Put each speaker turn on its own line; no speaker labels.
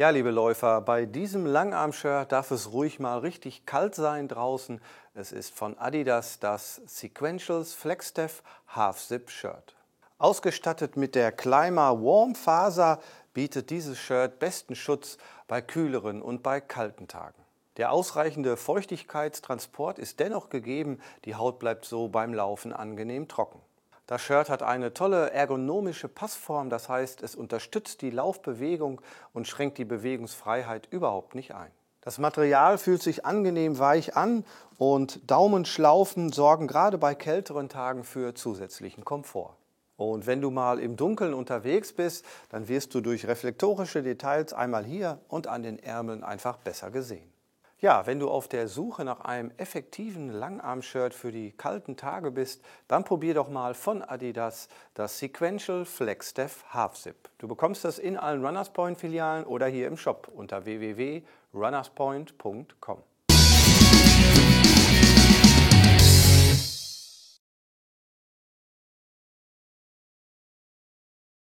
Ja, liebe Läufer, bei diesem Langarm-Shirt darf es ruhig mal richtig kalt sein draußen. Es ist von Adidas das Sequentials Flexstep Half-Zip-Shirt. Ausgestattet mit der Climber Warm Faser bietet dieses Shirt besten Schutz bei kühleren und bei kalten Tagen. Der ausreichende Feuchtigkeitstransport ist dennoch gegeben, die Haut bleibt so beim Laufen angenehm trocken. Das Shirt hat eine tolle ergonomische Passform, das heißt, es unterstützt die Laufbewegung und schränkt die Bewegungsfreiheit überhaupt nicht ein. Das Material fühlt sich angenehm weich an und Daumenschlaufen sorgen gerade bei kälteren Tagen für zusätzlichen Komfort. Und wenn du mal im Dunkeln unterwegs bist, dann wirst du durch reflektorische Details einmal hier und an den Ärmeln einfach besser gesehen. Ja, wenn du auf der Suche nach einem effektiven Langarm-Shirt für die kalten Tage bist, dann probier doch mal von Adidas das Sequential Flagstaff Half Zip. Du bekommst das in allen Runners Point Filialen oder hier im Shop unter www.runnerspoint.com.